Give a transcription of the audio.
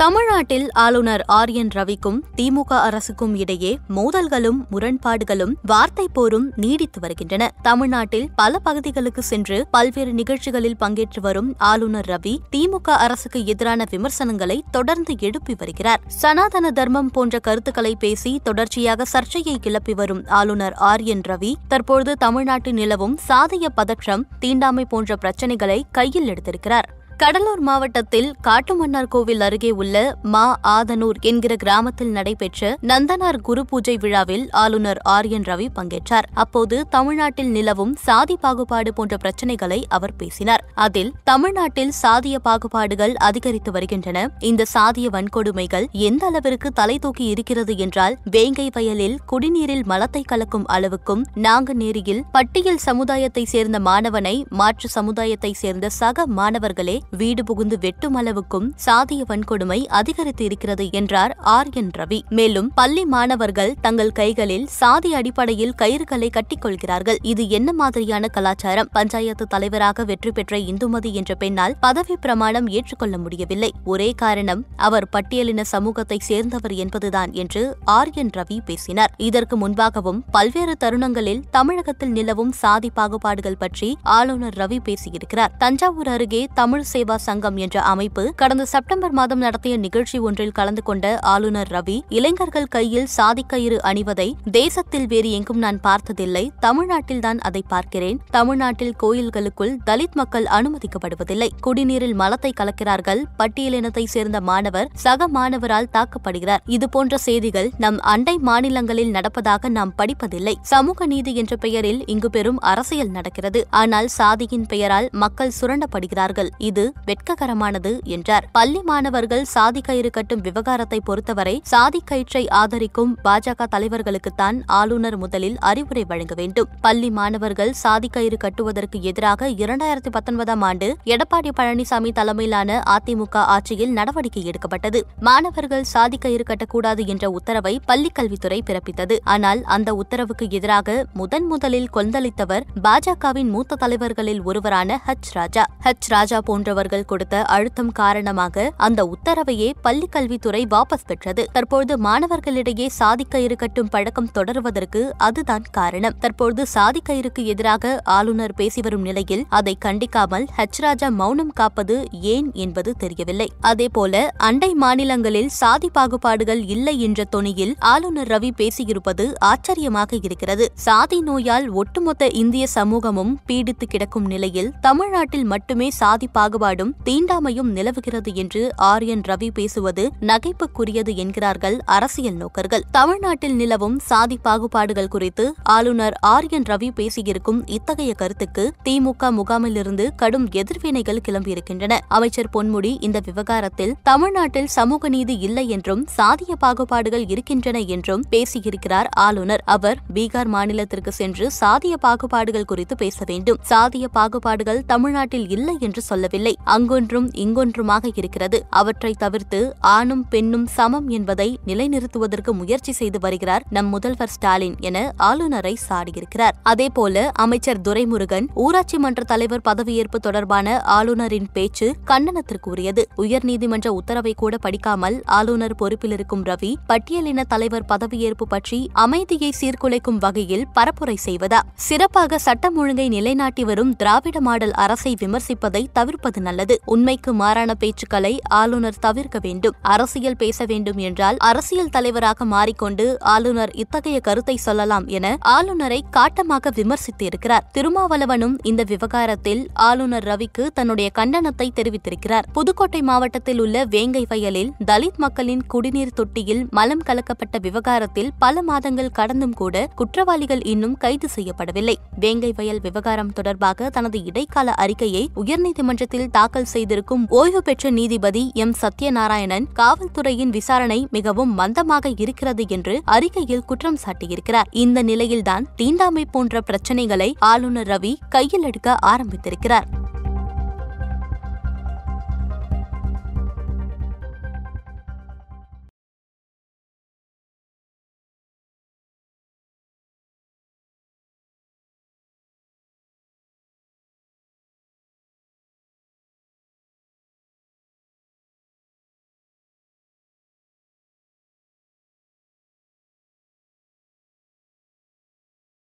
தமிழ்நாட்டில் ஆளுநர் R N ரவிக்கும் திமுக அரசுக்கும் இடையே மோதல்களும் முரண்பாடுகளும் வார்த்தை போரும் நீடித்து வருகின்றன தமிழ்நாட்டில் பல பகுதிகளுக்கு சென்று பல்வேறு நிகழ்ச்சிகளில் பங்கேற்று வரும் ஆளுநர் ரவி திமுக அரசுக்கு எதிரான விமர்சனங்களை தொடர்ந்து எழுப்பி வருகிறார் சனாதன தர்மம் போன்ற கருத்துக்களை பேசி தொடர்ச்சியாக சர்ச்சையை கிளப்பி வரும் ஆளுநர் ஆர் என் ரவி தற்பொழுது தமிழ்நாட்டில் நிலவும் சாதிய பதற்றம் தீண்டாமை போன்ற பிரச்சனைகளை கையில் எடுத்திருக்கிறார் கடலூர் மாவட்டத்தில் காட்டுமன்னார் கோவில் அருகே உள்ள மா ஆதனூர் என்கிற கிராமத்தில் நடைபெற்ற நந்தனார் குரு பூஜை விழாவில் ஆளுநர் ஆர் என் ரவி பங்கேற்றார் அப்போது தமிழ்நாட்டில் நிலவும் சாதி பாகுபாடு போன்ற பிரச்சினைகளை அவர் பேசினார் அதில் தமிழ்நாட்டில் சாதிய பாகுபாடுகள் அதிகரித்து வருகின்றன இந்த சாதிய வன்கொடுமைகள் எந்த அளவிற்கு தலை தூக்கி இருக்கிறது என்றால் வேங்கை வயலில் குடிநீரில் மலத்தை கலக்கும் அளவுக்கும் நாங்குநேரியில் பட்டியல் சமுதாயத்தை சேர்ந்த மாணவனை மாற்று சமுதாயத்தை சேர்ந்த சக மாணவர்களே வீடு புகுந்து வெட்டும் அளவுக்கும் சாதிய வன்கொடுமை அதிகரித்து இருக்கிறது என்றார் ஆர் என் ரவி மேலும் பள்ளி மாணவர்கள் தங்கள் கைகளில் சாதி அடிப்படையில் கயிறுகளை கட்டிக்கொள்கிறார்கள் இது என்ன மாதிரியான கலாச்சாரம் பஞ்சாயத்து தலைவராக வெற்றி பெற்ற இந்துமதி என்ற பெண்ணால் பதவி பிரமாணம் ஏற்றுக்கொள்ள முடியவில்லை ஒரே காரணம் அவர் பட்டியலின சமூகத்தை சேர்ந்தவர் என்பதுதான் என்று ஆர் என் ரவி பேசினார் இதற்கு முன்பாகவும் பல்வேறு தருணங்களில் தமிழகத்தில் நிலவும் சாதி பாகுபாடுகள் பற்றி ஆளுநர் ரவி பேசியிருக்கிறார் தஞ்சாவூர் அருகே தமிழ் சேவா சங்கம் என்ற அமைப்பு கடந்த செப்டம்பர் மாதம் நடத்திய நிகழ்ச்சி ஒன்றில் கலந்து கொண்ட ஆளுநர் ரவி இளைஞர்கள் கையில் சாதிக்கயிறு அணிவதை தேசத்தில் வேறு எங்கும் நான் பார்த்ததில்லை தமிழ்நாட்டில்தான் அதை பார்க்கிறேன் தமிழ்நாட்டில் கோயில்களுக்குள் தலித் மக்கள் அனுமதிக்கப்படுவதில்லை குடிநீரில் மலத்தை கலக்கிறார்கள் பட்டியலினத்தை சேர்ந்த மாணவர் சக மாணவரால் தாக்கப்படுகிறார் இதுபோன்ற செய்திகள் நம் அண்டை மாநிலங்களில் நடப்பதாக நாம் படிப்பதில்லை சமூக நீதி என்ற பெயரில் இங்கு பெரும் அரசியல் நடக்கிறது ஆனால் சாதியின் பெயரால் மக்கள் சுரண்டப்படுகிறார்கள் இது இது வெட்ககரமானது என்றார் பள்ளி மாணவர்கள் சாதி கயிறு கட்டும் விவகாரத்தை பொறுத்தவரை சாதி கயிற்றை ஆதரிக்கும் பாஜக தலைவர்களுக்குத்தான் ஆளுநர் முதலில் அறிவுரை வழங்க வேண்டும் பள்ளி மாணவர்கள் சாதி கயிறு கட்டுவதற்கு எதிராக இரண்டாயிரத்தி பத்தொன்பதாம் ஆண்டு எடப்பாடி பழனிசாமி தலைமையிலான அதிமுக ஆட்சியில் நடவடிக்கை எடுக்கப்பட்டது மாணவர்கள் சாதி கயிறு கட்டக்கூடாது என்ற உத்தரவை பள்ளிக்கல்வித்துறை பிறப்பித்தது ஆனால் அந்த உத்தரவுக்கு எதிராக முதன் முதலில் கொந்தளித்தவர் பாஜகவின் மூத்த தலைவர்களில் ஒருவரான ஹச் ராஜா ஹச் ராஜா போன்ற போன்றவர்கள் கொடுத்த அழுத்தம் காரணமாக அந்த உத்தரவையே பள்ளிக்கல்வித்துறை கல்வித்துறை வாபஸ் பெற்றது தற்போது மாணவர்களிடையே சாதிக்க கட்டும் பழக்கம் தொடர்வதற்கு அதுதான் காரணம் தற்போது சாதிக்க எதிராக ஆளுநர் பேசி வரும் நிலையில் அதை கண்டிக்காமல் ஹச் ராஜா மௌனம் காப்பது ஏன் என்பது தெரியவில்லை அதேபோல அண்டை மாநிலங்களில் சாதி பாகுபாடுகள் இல்லை என்ற துணியில் ஆளுநர் ரவி பேசியிருப்பது ஆச்சரியமாக இருக்கிறது சாதி நோயால் ஒட்டுமொத்த இந்திய சமூகமும் பீடித்து கிடக்கும் நிலையில் தமிழ்நாட்டில் மட்டுமே சாதி பாகுபாடு பாகுபாடும் தீண்டாமையும் நிலவுகிறது என்று ஆர் என் ரவி பேசுவது நகைப்புக்குரியது என்கிறார்கள் அரசியல் நோக்கர்கள் தமிழ்நாட்டில் நிலவும் சாதி பாகுபாடுகள் குறித்து ஆளுநர் ஆர் என் ரவி பேசியிருக்கும் இத்தகைய கருத்துக்கு திமுக முகாமிலிருந்து கடும் எதிர்வினைகள் கிளம்பியிருக்கின்றன அமைச்சர் பொன்முடி இந்த விவகாரத்தில் தமிழ்நாட்டில் சமூக நீதி இல்லை என்றும் சாதிய பாகுபாடுகள் இருக்கின்றன என்றும் பேசியிருக்கிறார் ஆளுநர் அவர் பீகார் மாநிலத்திற்கு சென்று சாதிய பாகுபாடுகள் குறித்து பேச வேண்டும் சாதிய பாகுபாடுகள் தமிழ்நாட்டில் இல்லை என்று சொல்லவில்லை இல்லை அங்கொன்றும் இங்கொன்றுமாக இருக்கிறது அவற்றை தவிர்த்து ஆணும் பெண்ணும் சமம் என்பதை நிலைநிறுத்துவதற்கு முயற்சி செய்து வருகிறார் நம் முதல்வர் ஸ்டாலின் என ஆளுநரை சாடியிருக்கிறார் அதேபோல அமைச்சர் துரைமுருகன் ஊராட்சி மன்ற தலைவர் பதவியேற்பு தொடர்பான ஆளுநரின் பேச்சு கண்டனத்திற்குரியது உயர்நீதிமன்ற உத்தரவை கூட படிக்காமல் ஆளுநர் பொறுப்பில் இருக்கும் ரவி பட்டியலின தலைவர் பதவியேற்பு பற்றி அமைதியை சீர்குலைக்கும் வகையில் பரப்புரை செய்வதா சிறப்பாக சட்டம் ஒழுங்கை நிலைநாட்டி வரும் திராவிட மாடல் அரசை விமர்சிப்பதை தவிர்ப்பது நல்லது உண்மைக்கு மாறான பேச்சுக்களை ஆளுநர் தவிர்க்க வேண்டும் அரசியல் பேச வேண்டும் என்றால் அரசியல் தலைவராக மாறிக்கொண்டு ஆளுநர் இத்தகைய கருத்தை சொல்லலாம் என ஆளுநரை காட்டமாக விமர்சித்திருக்கிறார் திருமாவளவனும் இந்த விவகாரத்தில் ஆளுநர் ரவிக்கு தன்னுடைய கண்டனத்தை தெரிவித்திருக்கிறார் புதுக்கோட்டை மாவட்டத்தில் உள்ள வேங்கை வயலில் தலித் மக்களின் குடிநீர் தொட்டியில் மலம் கலக்கப்பட்ட விவகாரத்தில் பல மாதங்கள் கடந்தும் கூட குற்றவாளிகள் இன்னும் கைது செய்யப்படவில்லை வேங்கை வயல் விவகாரம் தொடர்பாக தனது இடைக்கால அறிக்கையை உயர்நீதிமன்றத்தில் தாக்கல் செய்திருக்கும் ஓய்வு பெற்ற நீதிபதி எம் சத்யநாராயணன் காவல்துறையின் விசாரணை மிகவும் மந்தமாக இருக்கிறது என்று அறிக்கையில் குற்றம் சாட்டியிருக்கிறார் இந்த நிலையில்தான் தீண்டாமை போன்ற பிரச்சனைகளை ஆளுநர் ரவி கையில் எடுக்க ஆரம்பித்திருக்கிறார்